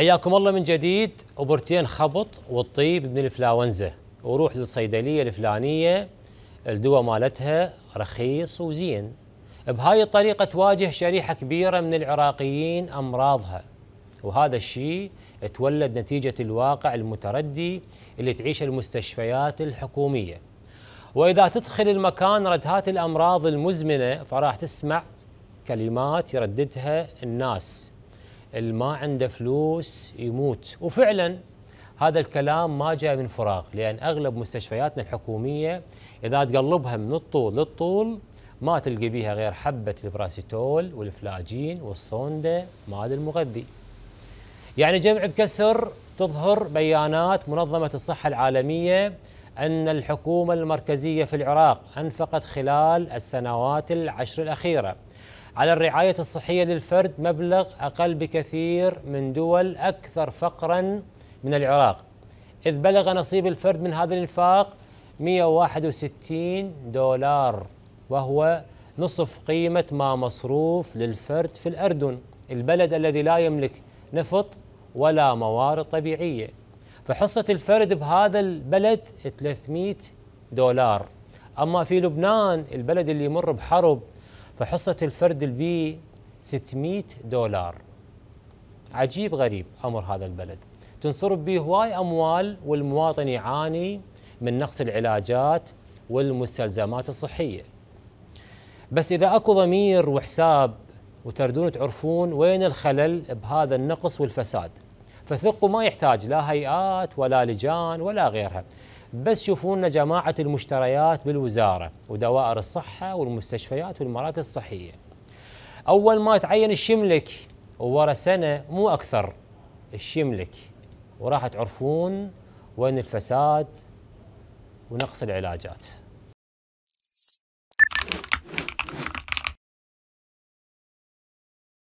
حياكم الله من جديد أبرتين خبط والطيب من الفلاونزا وروح للصيدليه الفلانيه الدواء مالتها رخيص وزين بهاي الطريقه تواجه شريحه كبيره من العراقيين امراضها وهذا الشيء تولد نتيجه الواقع المتردي اللي تعيشه المستشفيات الحكوميه واذا تدخل المكان ردهات الامراض المزمنه فراح تسمع كلمات يرددها الناس اللي ما عنده فلوس يموت وفعلا هذا الكلام ما جاء من فراغ لأن أغلب مستشفياتنا الحكومية إذا تقلبها من الطول للطول ما تلقي بيها غير حبة البراسيتول والفلاجين والصوندة مال المغذي يعني جمع بكسر تظهر بيانات منظمة الصحة العالمية أن الحكومة المركزية في العراق أنفقت خلال السنوات العشر الأخيرة على الرعاية الصحية للفرد مبلغ أقل بكثير من دول أكثر فقرا من العراق إذ بلغ نصيب الفرد من هذا الإنفاق 161 دولار وهو نصف قيمة ما مصروف للفرد في الأردن البلد الذي لا يملك نفط ولا موارد طبيعية فحصة الفرد بهذا البلد 300 دولار أما في لبنان البلد اللي يمر بحرب فحصة الفرد البي 600 دولار عجيب غريب أمر هذا البلد تنصرف به هواي أموال والمواطن يعاني من نقص العلاجات والمستلزمات الصحية بس إذا أكو ضمير وحساب وتردون تعرفون وين الخلل بهذا النقص والفساد فثقوا ما يحتاج لا هيئات ولا لجان ولا غيرها بس يشوفونا جماعة المشتريات بالوزارة ودوائر الصحة والمستشفيات والمراكز الصحية أول ما تعين الشملك وورا سنة مو أكثر الشملك وراح تعرفون وين الفساد ونقص العلاجات